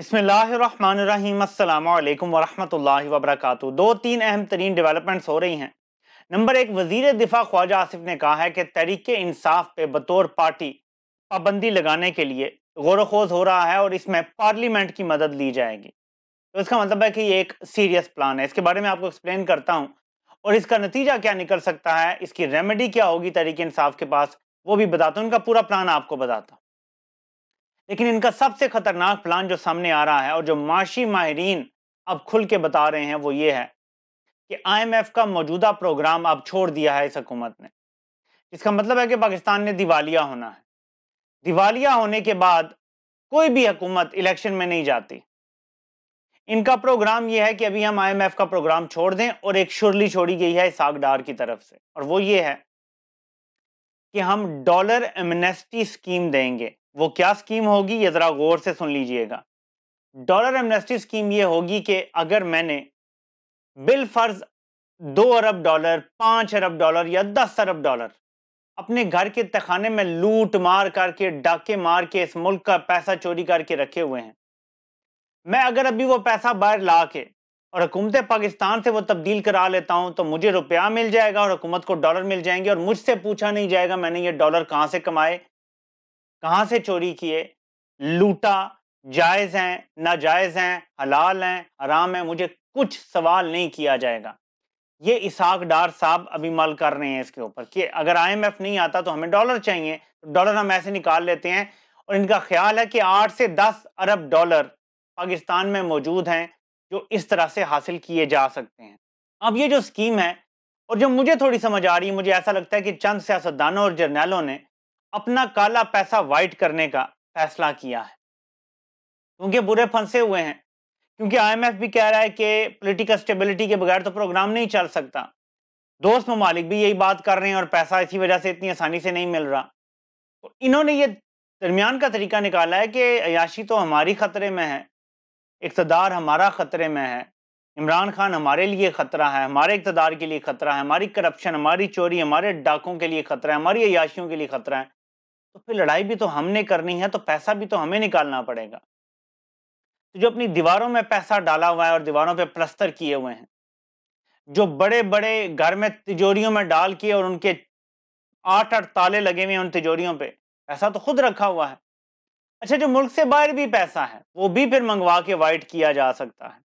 बसमिलीम वरहमल वबरक दो तीन अहम तरीन डेवलपमेंट्स हो रही हैं नंबर एक वजीर दिफा ख्वाजा आसिफ ने कहा है कि तरीके इंसाफ पे बतौर पार्टी पाबंदी लगाने के लिए गौरखोज हो रहा है और इसमें पार्लियामेंट की मदद ली जाएगी तो इसका मतलब है कि ये एक सीरियस प्लान है इसके बारे में आपको एक्सप्लेन करता हूँ और इसका नतीजा क्या निकल सकता है इसकी रेमेडी क्या होगी तरीके इंसाफ के पास वो भी बताता हूँ उनका पूरा प्लान आपको बताता हूँ लेकिन इनका सबसे खतरनाक प्लान जो सामने आ रहा है और जो माशी माहरीन अब खुल के बता रहे हैं वो ये है कि आईएमएफ का मौजूदा प्रोग्राम अब छोड़ दिया है इस हकूमत ने इसका मतलब है कि पाकिस्तान ने दिवालिया होना है दिवालिया होने के बाद कोई भी हकूमत इलेक्शन में नहीं जाती इनका प्रोग्राम यह है कि अभी हम आईएमएफ का प्रोग्राम छोड़ दें और एक शुरली छोड़ी गई है इसाक डार की तरफ से और वो ये है कि हम डॉलर एमनेस्टी स्कीम देंगे वो क्या स्कीम होगी ये ज़रा गौर से सुन लीजिएगा डॉलर एमनेस्टी स्कीम ये होगी कि अगर मैंने बिल फर्ज दो अरब डॉलर पांच अरब डॉलर या दस अरब डॉलर अपने घर के तखाने में लूट मार करके डाके मार के इस मुल्क का पैसा चोरी करके रखे हुए हैं मैं अगर अभी वो पैसा बाहर ला के और हुकूमत पाकिस्तान से वो तब्दील करा लेता हूं तो मुझे रुपया मिल जाएगा और हुकूमत को डॉलर मिल जाएंगे और मुझसे पूछा नहीं जाएगा मैंने ये डॉलर कहाँ से कमाए कहाँ से चोरी किए लूटा जायज़ हैं नाजायज़ हैं हलाल हैं आराम है मुझे कुछ सवाल नहीं किया जाएगा ये इसहाक डार साहब अभी मल कर रहे हैं इसके ऊपर कि अगर आईएमएफ नहीं आता तो हमें डॉलर चाहिए तो डॉलर हम ऐसे निकाल लेते हैं और इनका ख्याल है कि आठ से दस अरब डॉलर पाकिस्तान में मौजूद हैं जो इस तरह से हासिल किए जा सकते हैं अब ये जो स्कीम है और जो मुझे थोड़ी समझ आ रही है मुझे ऐसा लगता है कि चंद सियासतदानों और जर्नैलों ने अपना काला पैसा वाइट करने का फैसला किया है क्योंकि बुरे फंसे हुए हैं क्योंकि आईएमएफ भी कह रहा है कि पॉलिटिकल स्टेबिलिटी के बगैर तो प्रोग्राम नहीं चल सकता दोस्त ममालिक भी यही बात कर रहे हैं और पैसा इसी वजह से इतनी आसानी से नहीं मिल रहा तो इन्होंने ये दरमियान का तरीका निकाला है कि अयाशी तो हमारी खतरे में है इकतदार हमारा खतरे में है इमरान खान हमारे लिए खतरा है हमारे इकतदार के लिए खतरा है हमारी करप्शन हमारी चोरी हमारे डाकों के लिए खतरा है हमारी अयाशियों के लिए खतरा है तो फिर लड़ाई भी तो हमने करनी है तो पैसा भी तो हमें निकालना पड़ेगा तो जो अपनी दीवारों में पैसा डाला हुआ है और दीवारों पे प्लस्तर किए हुए हैं जो बड़े बड़े घर में तिजोरियों में डाल के और उनके आठ आठ ताले लगे हुए हैं उन तिजोरियों पे पैसा तो खुद रखा हुआ है अच्छा जो मुल्क से बाहर भी पैसा है वो भी फिर मंगवा के वाइट किया जा सकता है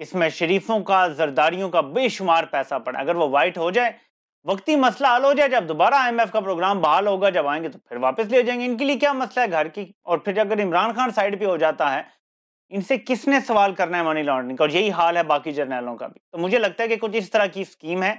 इसमें शरीफों का जरदारियों का बेशुमार पैसा पड़ा अगर वो वाइट हो जाए वक्ती मसला हल हो जाए जब दोबारा आईएमएफ का प्रोग्राम बहाल होगा जब आएंगे तो फिर वापस ले जाएंगे इनके लिए क्या मसला है घर की और फिर अगर इमरान खान साइड पे हो जाता है इनसे किसने सवाल करना है मनी लॉन्ड्रिंग का और यही हाल है बाकी जर्नलों का भी तो मुझे लगता है कि कुछ इस तरह की स्कीम है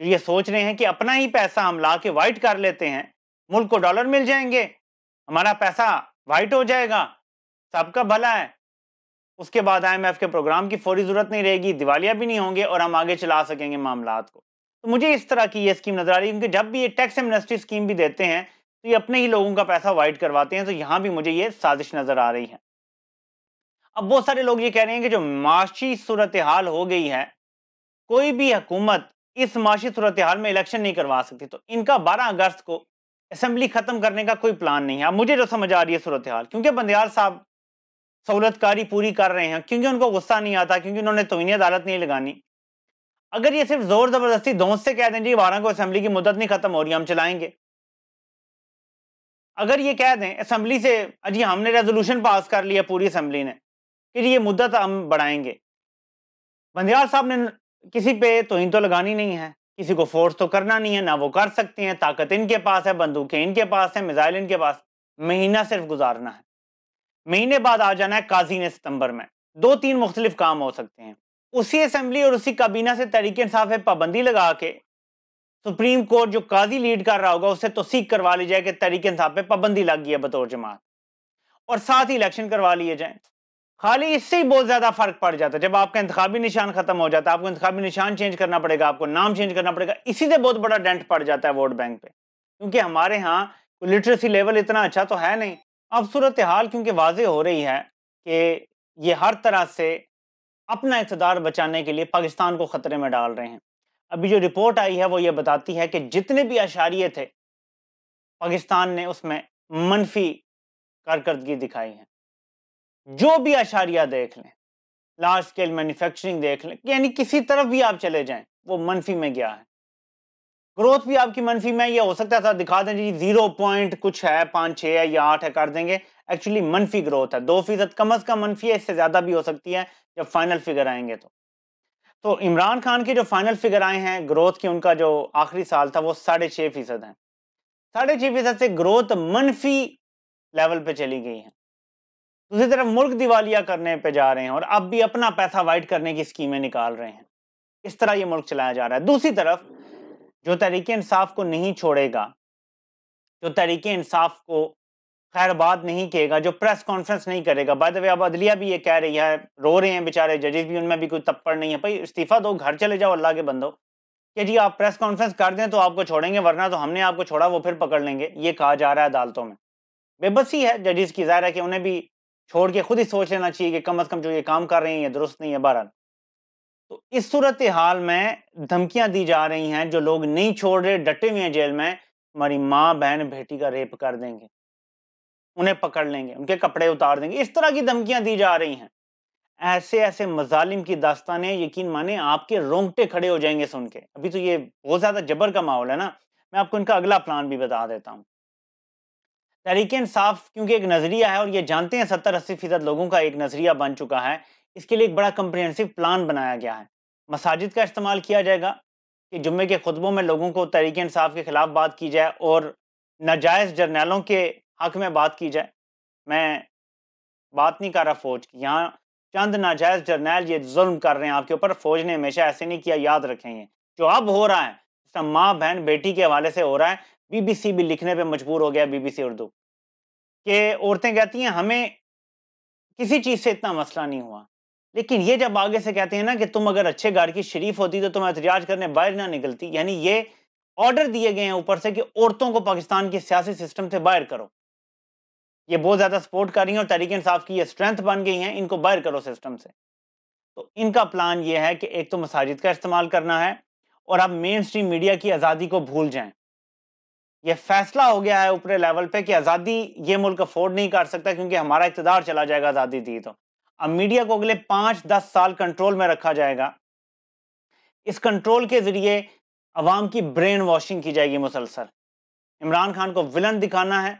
जो ये सोच रहे हैं कि अपना ही पैसा हम ला के वाइट कर लेते हैं मुल्क को डॉलर मिल जाएंगे हमारा पैसा वाइट हो जाएगा सबका भला है उसके बाद एफ के प्रोग्राम की फौरी जरूरत नहीं रहेगी दिवालिया भी नहीं होंगे और हम आगे चला सकेंगे मामला को तो मुझे इस तरह की ये स्कीम नजर आ रही है क्योंकि जब भी ये टैक्स एमनेस्टी स्कीम भी देते हैं तो ये अपने ही लोगों का पैसा वाइड करवाते हैं तो यहाँ भी मुझे ये साजिश नजर आ रही है अब बहुत सारे लोग ये कह रहे हैं कि जो माशी सूरत हाल हो गई है कोई भी हुकूमत इस माशी सूरत हाल में इलेक्शन नहीं करवा सकती तो इनका बारह अगस्त को असम्बली ख़त्म करने का कोई प्लान नहीं है अब मुझे जो समझ आ रही है सूरत हाल क्योंकि बंदयाल साहब सहूलतकारी पूरी कर रहे हैं क्योंकि उनको गुस्सा नहीं आता क्योंकि उन्होंने तोहनी अदालत नहीं लगानी अगर ये सिर्फ जोर जबरदस्ती दोस्त से कह दें जी बारह को असेंबली की मुद्दत नहीं खत्म हो रही हम चलाएंगे अगर ये कह दें असम्बली से अजी हमने रेजोल्यूशन पास कर लिया पूरी असम्बली ने कि ये मुद्दत हम बढ़ाएंगे बंदियाल साहब ने किसी पे इन तो, तो लगानी नहीं है किसी को फोर्स तो करना नहीं है ना वो कर सकते हैं ताकत इनके पास है बंदूकें इनके पास है मिज़ाइल इनके पास महीना सिर्फ गुजारना है महीने बाद आ जाना है काजी ने सितंबर में दो तीन मुख्तलिफ काम हो सकते हैं उसी असेंबली और उसी काबीना से तरीके इंसाफ पे पाबंदी लगा के सुप्रीम कोर्ट जो काजी लीड कर रहा होगा उससे तो सीख करवा ली जाए कि तरीके इंसाफ पे पाबंदी लग गई है बतौर जमात और साथ ही इलेक्शन करवा लिए जाए खाली इससे ही बहुत ज्यादा फर्क पड़ जाता है जब आपका इंतबी निशान खत्म हो जाता है आपको इंतबी निशान चेंज करना पड़ेगा आपको नाम चेंज करना पड़ेगा इसी से बहुत बड़ा डेंट पड़ जाता है वोट बैंक पे क्योंकि हमारे यहाँ लिटरेसी लेवल इतना अच्छा तो है नहीं अब सूरत हाल क्योंकि वाजे हो रही है कि ये हर तरह से अपना इकतदार बचाने के लिए पाकिस्तान को खतरे में डाल रहे हैं अभी जो रिपोर्ट आई है वो ये बताती है कि जितने भी अशारिय थे पाकिस्तान ने उसमें मनफी कारकर्दगी दिखाई है जो भी अशारिया देख लें लार्ज स्केल मैन्युफैक्चरिंग देख लें यानी किसी तरफ भी आप चले जाएं वो मनफी में गया है ग्रोथ भी आपकी मनफी में ये हो सकता है दिखा दें जी जीरो पॉइंट कुछ है पांच छह है या आठ है कर देंगे एक्चुअली मनफी ग्रोथ है दो फीसद कम अज कम मनफी है इससे ज़्यादा भी हो सकती है जब फाइनल फिगर आएंगे तो तो इमरान खान के जो फाइनल फिगर आए हैं ग्रोथ की उनका जो आखिरी साल था वो साढ़े छह फीसद है साढ़े छह फीसद से ग्रोथ मनफी लेवल पे चली गई है दूसरी तरफ मुल्क दिवालिया करने पे जा रहे हैं और अब भी अपना पैसा वाइट करने की स्कीमें निकाल रहे हैं इस तरह ये मुल्क चलाया जा रहा है दूसरी तरफ जो तरीके इंसाफ को नहीं छोड़ेगा जो तरीके इंसाफ को खैरबाद नहीं कहेगा जो प्रेस कॉन्फ्रेंस नहीं करेगा बाद वे अब अदलिया भी ये कह रही है रो रहे हैं बेचारे जजेज भी उनमें भी कोई तप्पड़ नहीं है भाई इस्तीफा दो घर चले जाओ अल्लाह के बंदो कि जी आप प्रेस कॉन्फ्रेंस कर दें तो आपको छोड़ेंगे वरना तो हमने आपको छोड़ा वो फिर पकड़ लेंगे ये कहा जा रहा है अदालतों में बेबसी है जजेस की ज़ाहिर है कि उन्हें भी छोड़ के खुद ही सोच लेना चाहिए कि कम अज़ कम जो ये काम कर रहे हैं ये दुरुस्त नहीं है बहरहाल तो इस सूरत हाल में धमकियां दी जा रही हैं जो लोग नहीं छोड़ रहे डटे हुए हैं जेल में हमारी माँ बहन बेटी का रेप कर देंगे उन्हें पकड़ लेंगे उनके कपड़े उतार देंगे इस तरह की धमकियां दी जा रही हैं ऐसे ऐसे मजालिम की दास्तानें यकीन माने आपके रोंगटे खड़े हो जाएंगे सुन के अभी तो ये बहुत ज़्यादा जबर का माहौल है ना मैं आपको इनका अगला प्लान भी बता देता हूँ तहरीक इंसाफ क्योंकि एक नज़रिया है और ये जानते हैं सत्तर अस्सी फीसद लोगों का एक नज़रिया बन चुका है इसके लिए एक बड़ा कंप्रिहेंसिव प्लान बनाया गया है मसाजिद का इस्तेमाल किया जाएगा कि जुम्मे के खुतबों में लोगों को तहरीक इंसाफ के ख़िलाफ़ बात की जाए और नाजायज़ जर्नैलों के हक में बात की जाए मैं बात नहीं कर रहा फ़ौज की यहाँ चंद नाजायज़ जर्नैल ये जुल्म कर रहे हैं आपके ऊपर फ़ौज ने हमेशा ऐसे नहीं किया याद रखेंगे जो अब हो रहा है इसका माँ बहन बेटी के हवाले से हो रहा है बीबीसी भी लिखने पे मजबूर हो गया बीबीसी उर्दू के औरतें कहती हैं हमें किसी चीज़ से इतना मसला नहीं हुआ लेकिन ये जब आगे से कहते हैं ना कि तुम अगर अच्छे घर की शरीफ होती तो तुम एहतजाज करने बाहर ना निकलती यानी ये ऑर्डर दिए गए हैं ऊपर से कि औरतों को पाकिस्तान के सियासी सिस्टम से बाहर करो ये बहुत ज़्यादा सपोर्ट कर रही हैं और तरीके इंसाफ की ये स्ट्रेंथ बन गई हैं इनको बाहर करो सिस्टम से तो इनका प्लान ये है कि एक तो मसाजिद का इस्तेमाल करना है और आप मेन स्ट्रीम मीडिया की आज़ादी को भूल जाएं ये फैसला हो गया है ऊपरे लेवल पे कि आज़ादी ये मुल्क अफोर्ड नहीं कर सकता क्योंकि हमारा इकतदार चला जाएगा आज़ादी दी तो अब मीडिया को अगले पांच दस साल कंट्रोल में रखा जाएगा इस कंट्रोल के ज़रिए अवाम की ब्रेन वॉशिंग की जाएगी मुसलसल इमरान खान को विलन दिखाना है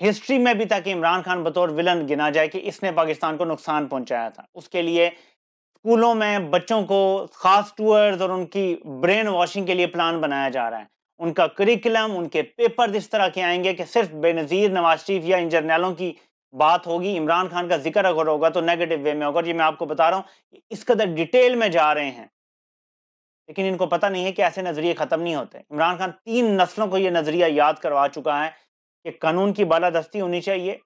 हिस्ट्री में भी ताकि इमरान खान बतौर विलन गिना जाए कि इसने पाकिस्तान को नुकसान पहुंचाया था उसके लिए स्कूलों में बच्चों को खास टूअर्स और उनकी ब्रेन वॉशिंग के लिए प्लान बनाया जा रहा है उनका करिकुलम उनके पेपर इस तरह के आएंगे कि सिर्फ बेनज़ीर नवाज शरीफ या इन जर्नैलों की बात होगी इमरान खान का जिक्र अगर होगा तो नेगेटिव वे में होगा ये मैं आपको बता रहा हूं इस कदर डिटेल में जा रहे हैं लेकिन इनको पता नहीं है कि ऐसे नज़रिए ख़त्म नहीं होते इमरान खान तीन नस्लों को यह नज़रिया याद करवा चुका है कि कानून की बालादस्ती होनी चाहिए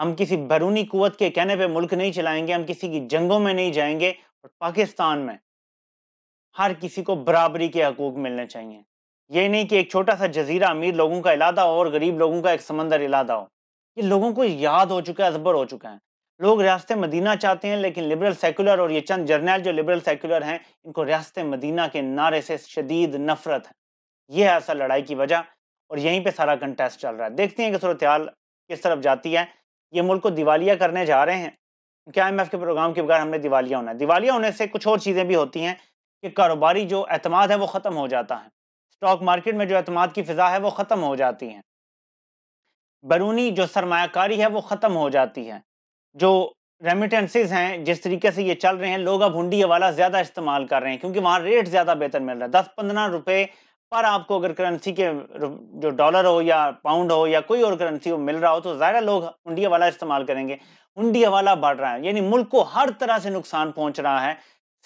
हम किसी बैरूनी कुत के कहने पर मुल्क नहीं चलाएंगे हम किसी की जंगों में नहीं जाएंगे और पाकिस्तान में हर किसी को बराबरी के हकूक मिलने चाहिए ये नहीं कि एक छोटा सा जजीरा अमीर लोगों का इलादा हो और गरीब लोगों का एक समंदर इलादा हो ये लोगों को याद हो चुका है अजबर हो चुका है लोग रियासत मदीना चाहते हैं लेकिन लिबरल सेकुलर और ये चंद जर्नैल जो लिबरल सेकुलर हैं इनको रियासत मदीना के नारे से शदीद नफरत है ये है असल लड़ाई की वजह और यहीं पे सारा कंटेस्ट चल रहा है देखते हैं कि सूरत हाल किस तरफ जाती है ये मुल्क को दिवालिया करने जा रहे हैं क्या एम के प्रोग्राम के बगैर हमने दिवालिया होना है दिवालिया होने से कुछ और चीज़ें भी होती हैं कि कारोबारी जो अतमाद है वो ख़त्म हो जाता है स्टॉक मार्केट में जो अतमाद की फ़िज़ा है वो ख़त्म हो जाती हैं बरूनी जो सरमाकारी है वो ख़त्म हो जाती है जो रेमिटेंसेज हैं जिस तरीके से ये चल रहे हैं लोग अब हुंडी हवाला ज़्यादा इस्तेमाल कर रहे हैं क्योंकि वहाँ रेट ज़्यादा बेहतर मिल रहा है दस पंद्रह रुपये पर आपको अगर करेंसी के जो डॉलर हो या पाउंड हो या कोई और करेंसी हो मिल रहा हो तो ज्यादा लोग हुंडी हवाला इस्तेमाल करेंगे हुंडी हवाला बढ़ रहा है यानी मुल्क को हर तरह से नुकसान पहुँच रहा है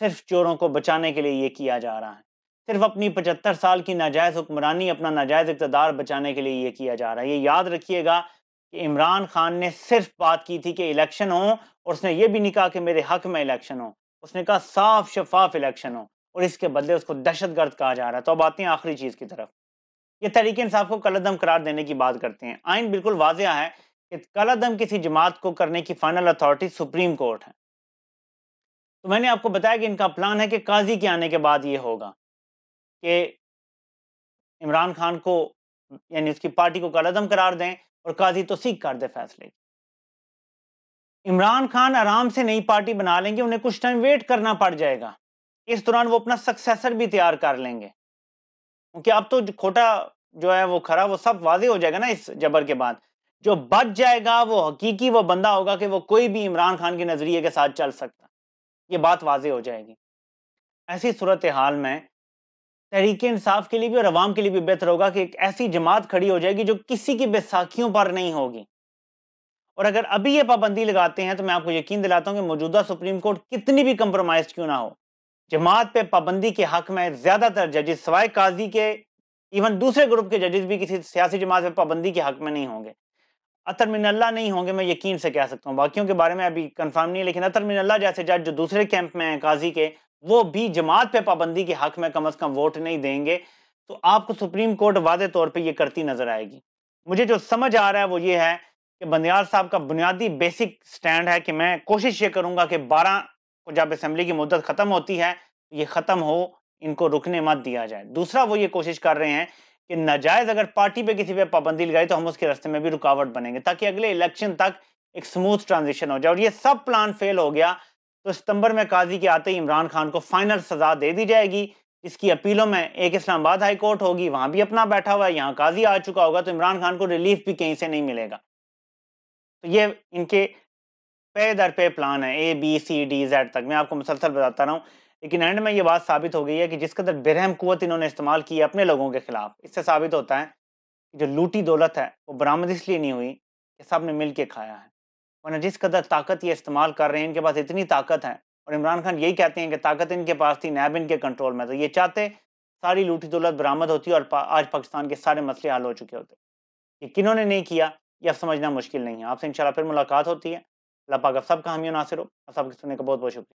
सिर्फ चोरों को बचाने के लिए ये किया जा रहा है सिर्फ अपनी पचहत्तर साल की नाजायज़ हुक्मरानी अपना नाजायज़ इकतदार बचाने के लिए ये किया जा रहा है ये याद रखिएगा कि इमरान खान ने सिर्फ बात की थी कि इलेक्शन हो और उसने ये भी नहीं कहा कि मेरे हक में इलेक्शन हो उसने कहा साफ शफाफ इलेक्शन हो और इसके बदले उसको दहशत गर्द कहा जा रहा है तो अब आते हैं आखिरी चीज़ की तरफ ये तरीके इंसाफ को कलदम करार देने की बात करते हैं आइन बिल्कुल वाजह है कि कलदम किसी जमात को करने की फाइनल अथॉरिटी सुप्रीम कोर्ट है तो मैंने आपको बताया कि इनका प्लान है कि काजी के आने के बाद ये होगा कि इमरान खान को यानी उसकी पार्टी को कलदम करार दें और काजी तो सीख कर दे फैसले इमरान खान आराम से नई पार्टी बना लेंगे उन्हें कुछ टाइम वेट करना पड़ जाएगा इस दौरान वो अपना सक्सेसर भी तैयार कर लेंगे क्योंकि अब तो खोटा जो है वो खरा वो सब वाजे हो जाएगा ना इस जबर के बाद जो बच जाएगा वो हकीकी वो बंदा होगा कि वो कोई भी इमरान खान के नज़रिए के साथ चल सकता ये बात वाजे हो जाएगी ऐसी सूरत हाल में तहरीक इंसाफ के लिए भी और आवाम के लिए भी बेहतर होगा कि एक ऐसी जमात खड़ी हो जाएगी जो किसी की बैसाखियों पर नहीं होगी और अगर अभी ये पाबंदी लगाते हैं तो मैं आपको यकीन दिलाता हूँ कि मौजूदा सुप्रीम कोर्ट कितनी भी कंप्रोमाइज क्यों ना हो जमात पे पाबंदी के हक में ज़्यादातर जजेस सवाए काजी के इवन दूसरे ग्रुप के जजेस भी किसी सियासी जमात पे पाबंदी के हक में नहीं होंगे अतर मिनल्ला नहीं होंगे मैं यकीन से कह सकता हूँ बाकियों के बारे में अभी कन्फर्म नहीं है लेकिन अतर मिनल्ला जैसे जज जो दूसरे कैंप में हैं काजी के वो भी जमात पे पाबंदी के हक में कम अज कम वोट नहीं देंगे तो आपको सुप्रीम कोर्ट वादे तौर पे ये करती नजर आएगी मुझे जो समझ आ रहा है वो ये है कि बंदयाल साहब का बुनियादी बेसिक स्टैंड है कि मैं कोशिश ये करूंगा कि बारह को जब असम्बली की मुद्दत ख़त्म होती है ये ख़त्म हो इनको रुकने मत दिया जाए दूसरा वो ये कोशिश कर रहे हैं कि नाजायज़ अगर पार्टी पे किसी पे पाबंदी लगाई तो हम उसके रास्ते में भी रुकावट बनेंगे ताकि अगले इलेक्शन तक एक स्मूथ ट्रांजिशन हो जाए और ये सब प्लान फेल हो गया तो सितंबर में काजी के आते ही इमरान खान को फाइनल सजा दे दी जाएगी इसकी अपीलों में एक इस्लामाबाद हाई कोर्ट होगी वहां भी अपना बैठा हुआ है यहाँ काजी आ चुका होगा तो इमरान खान को रिलीफ भी कहीं से नहीं मिलेगा तो ये इनके पे दर पे प्लान है A B C D Z तक मैं आपको मुसलसल बताता रहा हूँ लेकिन एंड में ये बात साबित हो गई है कि जिस कदर बेरहम कुत इन्होंने इस्तेमाल की है अपने लोगों के खिलाफ इससे साबित होता है कि जो लूटी दौलत है वो बरामद इसलिए नहीं हुई कि सब ने मिल के खाया है वरना जिस कदर ताकत ये इस्तेमाल कर रहे हैं इनके पास इतनी ताकत है और इमरान खान यही कहते हैं कि ताकत इनके पास थी नैब इनके कंट्रोल में तो ये चाहते सारी लूटी दौलत बरामद होती और आज पाकिस्तान के सारे मसले हल हो चुके होते ये किन्होंने नहीं किया ये अब समझना मुश्किल नहीं है आपसे इंशाल्लाह फिर मुलाकात होती है अल्लाह पाक सब का हामी नासिर हो सब सुनने का बहुत बहुत शुक्रिया